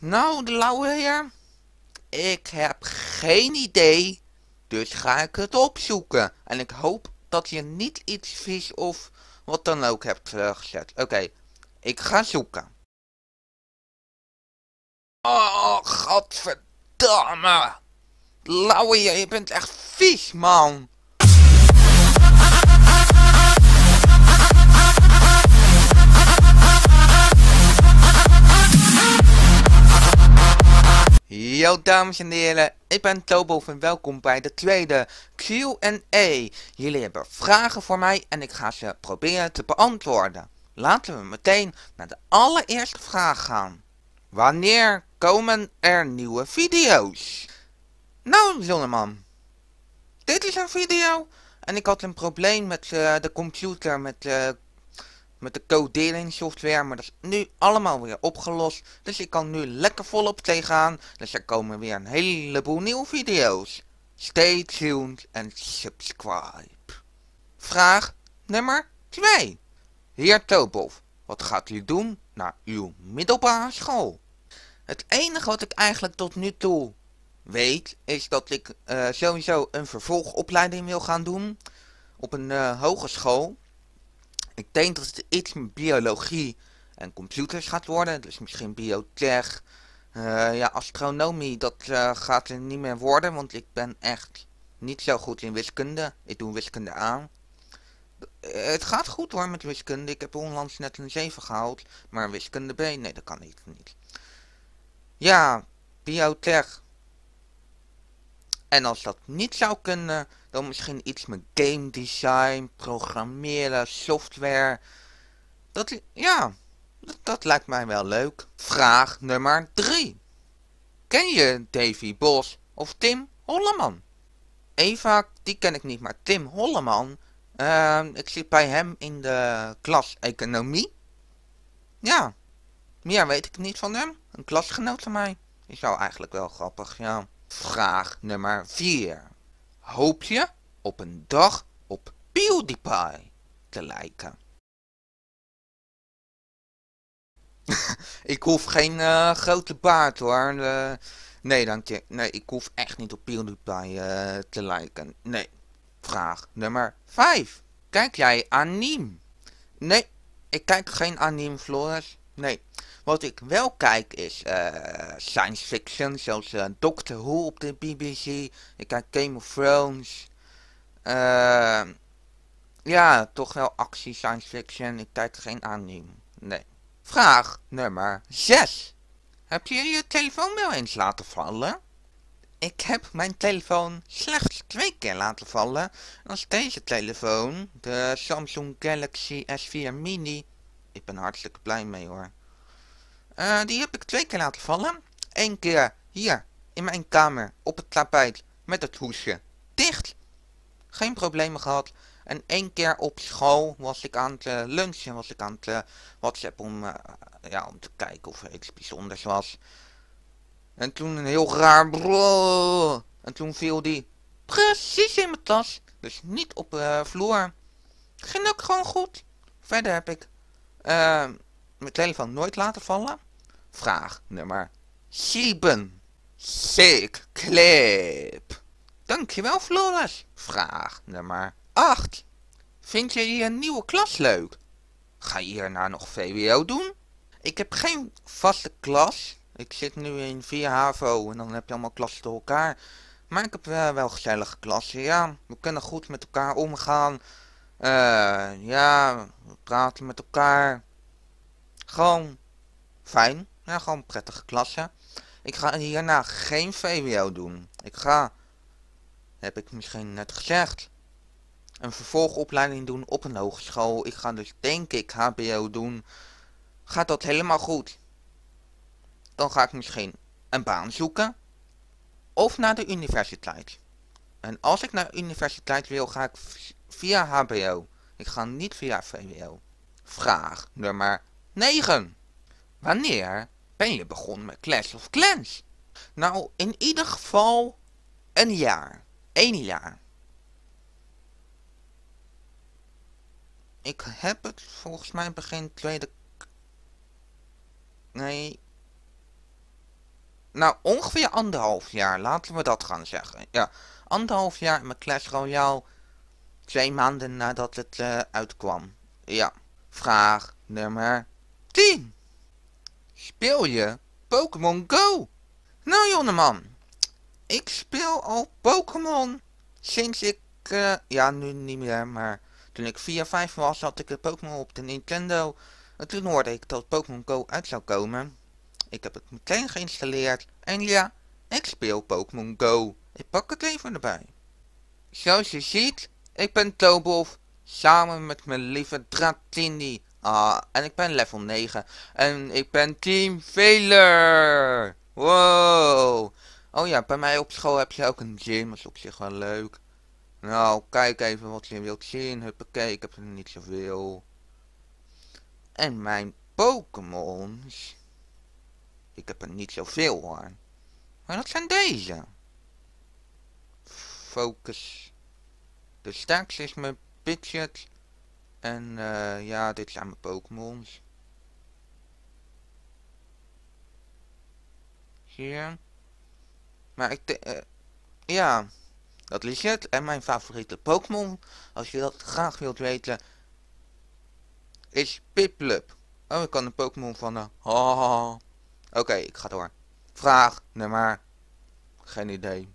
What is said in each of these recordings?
Nou, de lauwe heer, ik heb geen idee, dus ga ik het opzoeken. En ik hoop dat je niet iets vies of wat dan ook hebt gezet. Oké, ik ga zoeken. Oh, godverdamme. Lauwe, je bent echt vies, man. Yo dames en heren, ik ben Tobo en welkom bij de tweede Q&A. Jullie hebben vragen voor mij en ik ga ze proberen te beantwoorden. Laten we meteen naar de allereerste vraag gaan. Wanneer komen er nieuwe video's? Nou Zonneman, dit is een video en ik had een probleem met eh, de computer met eh, met de code software. Maar dat is nu allemaal weer opgelost. Dus ik kan nu lekker volop tegenaan. Dus er komen weer een heleboel nieuwe video's. Stay tuned en subscribe. Vraag nummer 2. Heer Tobov, wat gaat u doen na uw middelbare school? Het enige wat ik eigenlijk tot nu toe weet, is dat ik eh, sowieso een vervolgopleiding wil gaan doen op een eh, hogeschool. Ik denk dat het iets met biologie en computers gaat worden. Dus misschien biotech. Eh, ja, astronomie, dat eh, gaat er niet meer worden, want ik ben echt niet zo goed in wiskunde. Ik doe wiskunde aan. Eh, het gaat goed hoor met wiskunde. Ik heb onlangs net een 7 gehaald. Maar wiskunde B, nee dat kan ik niet. Ja, biotech. En als dat niet zou kunnen, misschien iets met game design, programmeren, software. Dat, ja, dat, dat lijkt mij wel leuk. Vraag nummer 3. Ken je Davy Bos of Tim Holleman? Eva, die ken ik niet, maar Tim Holleman. Ehm, ik zit bij hem in de klas economie. Ja, meer weet ik niet van hem. Een klasgenoot van mij. Is zou eigenlijk wel grappig, ja. Vraag nummer 4 hoop je op een dag op PewDiePie te liken. ik hoef geen eh, grote baard hoor. Eh, nee, dank je. Nee, ik hoef echt niet op PewDiePie uh, te liken. Nee. Vraag nummer 5. Kijk jij anime? Nee, ik kijk geen anime, Floris. Nee. Wat ik wel kijk is uh, science fiction, zoals eh, Doctor Who op de BBC. Ik kijk Game of Thrones. Eh, ja, toch wel actie science fiction. Ik kijk geen anime. Nee. Vraag nummer 6. Heb je je telefoon wel eens laten vallen? Ik heb mijn telefoon slechts twee keer laten vallen. als deze telefoon, de Samsung Galaxy S4 Mini. Ik ben hartstikke blij mee hoor. Eh, die heb ik twee keer laten vallen. Eén keer hier in mijn kamer op het tapijt met het hoesje dicht. Geen problemen gehad. En één keer op school was ik aan het eh, lunchen, was ik aan het eh, WhatsApp om, ja, om te kijken of er iets bijzonders was. En toen een heel raar bro. En toen viel die precies in mijn tas. Dus niet op vloer. Ging ook gewoon goed. Verder heb ik uh, mijn telefoon nooit laten vallen. Vraag nummer 7. je Dankjewel, Floris. Vraag nummer 8. Vind je hier een nieuwe klas leuk? Ga je hierna nog VWO doen? Ik heb geen vaste klas. Ik zit nu in 4 HAVO en dan heb je allemaal klassen door elkaar. Maar ik heb wel, gezellige klassen, ja. We kunnen goed met elkaar omgaan. Eh, ja, we praten met elkaar. Gewoon fijn. Ja, gewoon prettige klasse. Ik ga hierna geen VWO doen. Ik ga, heb ik misschien net gezegd, een vervolgopleiding doen op een hogeschool. Ik ga dus denk ik HBO doen. Gaat dat helemaal goed? Dan ga ik misschien een baan zoeken. Of naar de universiteit. En als ik naar de universiteit wil, ga ik via HBO. Ik ga niet via VWO. Vraag nummer 9. Wanneer ben je begonnen met Clash of Clans. Nou, in ieder geval een jaar. Eén jaar. Ik heb het volgens mij begin tweede... Nee. Nou, ongeveer anderhalf jaar. Laten we dat gaan zeggen. Ja, anderhalf jaar met Clash Royale. Twee maanden nadat het uh, uitkwam. Ja. Vraag nummer 10. Speel je Pokémon Go? Nou jongeman, ik speel al Pokémon sinds ik, uh, ja nu niet meer, maar toen ik 4 5 was had ik Pokémon op de Nintendo. En toen hoorde ik dat Pokémon Go uit zou komen. Ik heb het meteen geïnstalleerd en ja, ik speel Pokémon Go. Ik pak het even erbij. Zoals je ziet, ik ben Tobof, samen met mijn lieve Dratini. Ah, en ik ben level 9. En ik ben Team Veler. Wow. Oh ja, bij mij op school heb je ook een gym. Dat is op zich wel leuk. Nou, kijk even wat je wilt zien. Huppakee, ik heb er niet zoveel. En mijn Pokémons. Ik heb er niet zoveel hoor. Maar dat zijn deze. Focus. De sterkste is mijn Pidgeot. En uh, ja, dit zijn mijn Pokémons. Hier. Maar ik uh, ja, dat is het. En mijn favoriete Pokémon, als je dat graag wilt weten, is Piplup. Oh, ik kan een Pokémon van de... Oké, ik ga door. Vraag nummer... Geen idee.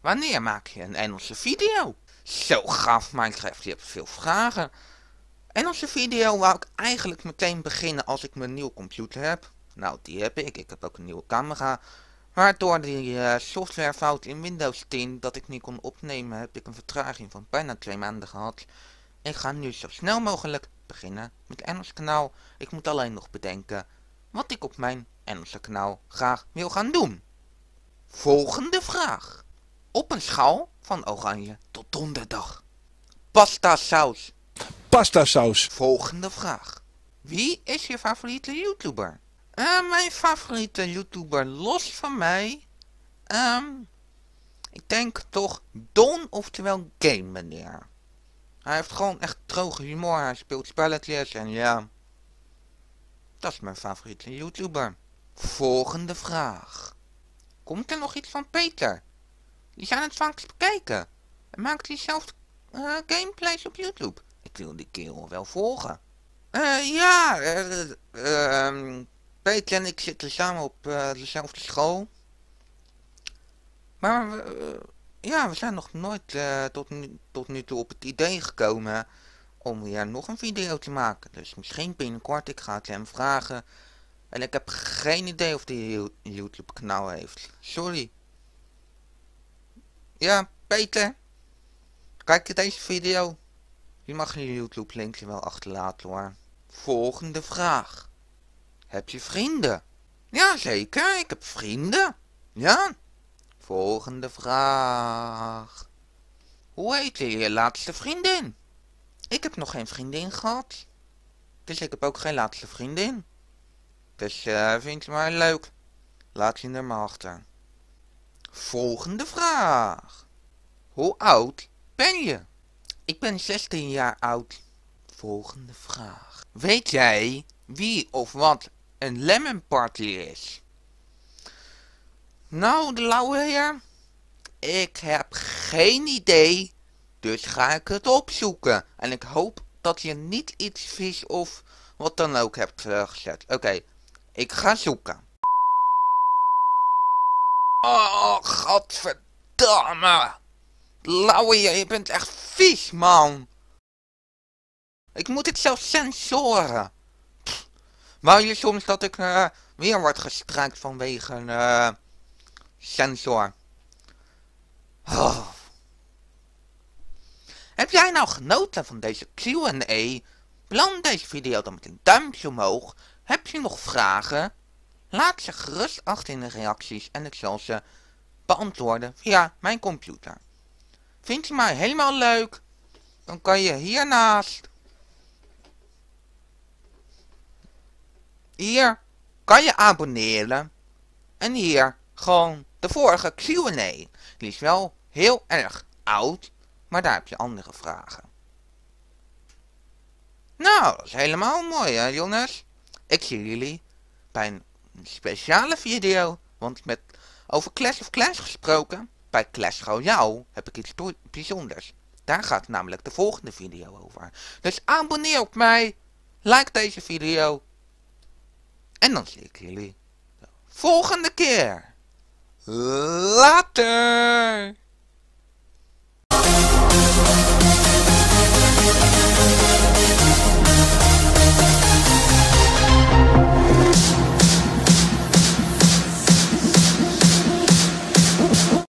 Wanneer maak je een Engelse video? Zo gaaf Minecraft, je hebt veel vragen. En onze video wou ik eigenlijk meteen beginnen als ik mijn nieuwe computer heb. Nou, die heb ik. Ik heb ook een nieuwe camera. Maar die eh, softwarefout in Windows 10 dat ik niet kon opnemen, heb ik een vertraging van bijna twee maanden gehad. Ik ga nu zo snel mogelijk beginnen met Engels kanaal. Ik moet alleen nog bedenken wat ik op mijn Engelse kanaal graag wil gaan doen. Volgende vraag. Op een schaal van oranje tot donderdag. Pasta saus Pasta saus. Volgende vraag. Wie is je favoriete YouTuber? Uh, mijn favoriete YouTuber los van mij? Um, ik denk toch Don oftewel Game Meneer. Hij heeft gewoon echt droge humor. Hij speelt spelletjes en ja... Dat is mijn favoriete YouTuber. Volgende vraag. Komt er nog iets van Peter? Die zijn het vaak bekijken. En maakt hij zelf uh, eh, gameplays op YouTube. Ik wil die kerel wel volgen. Uh, ja, uh, Peter en ik zitten samen op eh, dezelfde school. Maar we, ja, we zijn nog nooit tot, nu, tot nu toe op het idee gekomen om weer nog een video te maken. Dus misschien binnenkort, ik ga het hem vragen. En ik heb geen idee of hij een YouTube kanaal heeft. Sorry. Ja, Peter. Kijk je deze video? Je mag je YouTube linkje wel achterlaten hoor. Volgende vraag. Heb je vrienden? Ja zeker, ik heb vrienden. Ja? Volgende vraag. Hoe heet je je laatste vriendin? Ik heb nog geen vriendin gehad. Dus ik heb ook geen laatste vriendin. Dus uh, vind je maar leuk. Laat je er maar achter. Volgende vraag. Hoe oud ben je? Ik ben 16 jaar oud. Volgende vraag. Weet jij wie of wat een lemon party is? Nou, de lauwe heer. Ik heb geen idee. Dus ga ik het opzoeken. En ik hoop dat je niet iets vies of wat dan ook hebt teruggezet. Oké, ik ga zoeken. Oh, godverdamme. Lauwe, je bent echt vies, man. Ik moet het zelf sensoren. wou je soms dat ik eh, weer word gestraakt vanwege een uh, sensor? Oh. Heb jij nou genoten van deze Q&A? Plan deze video dan met een duimpje omhoog. Heb je nog vragen? Laat ze gerust achter in de reacties en ik zal ze beantwoorden via mijn computer. Vind je mij helemaal leuk? Dan kan je hiernaast. Hier kan je abonneren. En hier gewoon de vorige Q&A. Die is wel heel erg oud, maar daar heb je andere vragen. Nou, dat is helemaal mooi hè jongens. Ik zie jullie bij een speciale video, want met over Clash of Clans gesproken... Bij Clash Royale heb ik iets bijzonders. Daar gaat namelijk de volgende video over. Dus abonneer op mij. Like deze video. En dan zie ik jullie de volgende keer. Later!